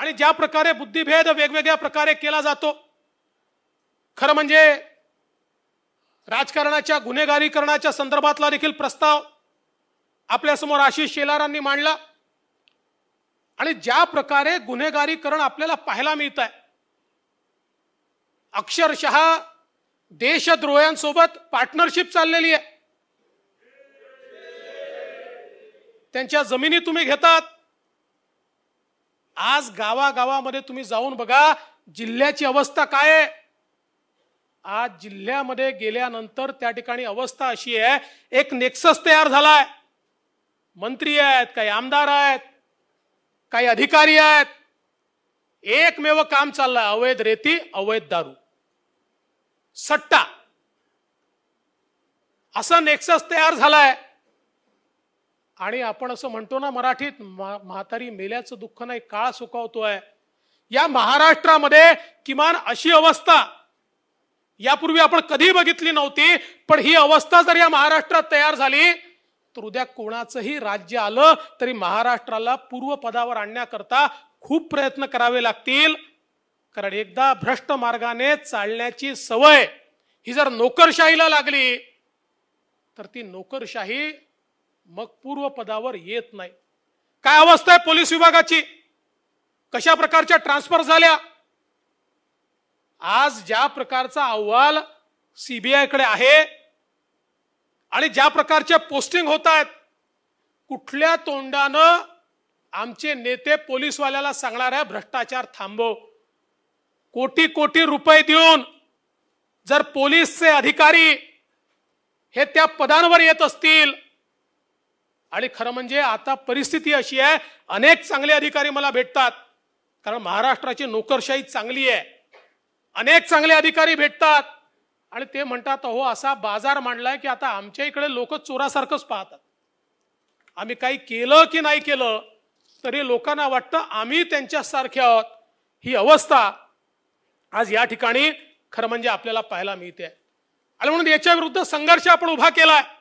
आणि ज्या प्रकारे बुद्धिभेद वेगवेगळ्या प्रकारे केला जातो खरं म्हणजे राजकारणाच्या गुन्हेगारीकरणाच्या संदर्भातला देखील प्रस्ताव आपल्यासमोर आशिष शेलारांनी मांडला आणि ज्या प्रकारे गुन्हेगारीकरण आपल्याला पाहायला मिळत आहे अक्षरशः देशद्रोह्यांसोबत पार्टनरशिप चाललेली आहे त्यांच्या जमिनी तुम्ही घेतात आज गावागावामध्ये तुम्ही जाऊन बघा जिल्ह्याची अवस्था काय आहे आज जिल्ह्यामध्ये गेल्यानंतर त्या ठिकाणी अवस्था अशी आहे एक नेक्सस तयार झालाय मंत्री आहेत काही आमदार आहेत काही अधिकारी आहेत एकमेव काम चाललंय अवैध रेती अवैध दारू सट्टा असं नेक्सस तयार झालाय आणि आपण असं म्हणतो ना मराठीत म्हातारी मेल्याचं दुःख नाही काळ सुखावतोय या महाराष्ट्रामध्ये किमान अशी अवस्था यापूर्वी आपण कधी बघितली नव्हती पण ही अवस्था जर या महाराष्ट्रात तयार झाली तर उद्या कोणाचंही राज्य आलं तरी महाराष्ट्राला पूर्वपदावर आणण्याकरता खूप प्रयत्न करावे लागतील कारण एकदा भ्रष्ट मार्गाने चालण्याची सवय ही जर नोकरशाहीला लागली तर ती नोकरशाही मग पूर्व पदावर येत नाही काय अवस्था आहे पोलीस विभागाची कशा प्रकारच्या ट्रान्सफर झाल्या आज ज्या प्रकारचा अहवाल सीबीआयकडे आहे आणि ज्या प्रकारच्या पोस्टिंग होत आहेत कुठल्या तोंडानं आमचे नेते पोलीसवाल्याला सांगणार आहे भ्रष्टाचार थांबव कोटी कोटी रुपये देऊन जर पोलीसचे अधिकारी हे त्या पदांवर येत असतील आणि खरं म्हणजे आता परिस्थिती अशी आहे अनेक चांगले अधिकारी मला भेटतात कारण महाराष्ट्राची नोकरशाही चांगली आहे अनेक चांगले अधिकारी भेटतात आणि ते म्हणतात हो असा बाजार मांडलाय की आता आमच्या इकडे लोक चोरासारखंच पाहतात आम्ही काही केलं की नाही केलं तरी लोकांना वाटतं आम्ही त्यांच्यासारखे आहोत ही अवस्था आज या ठिकाणी खरं म्हणजे आपल्याला पाहायला मिळते आणि म्हणून याच्या विरुद्ध संघर्ष आपण उभा केलाय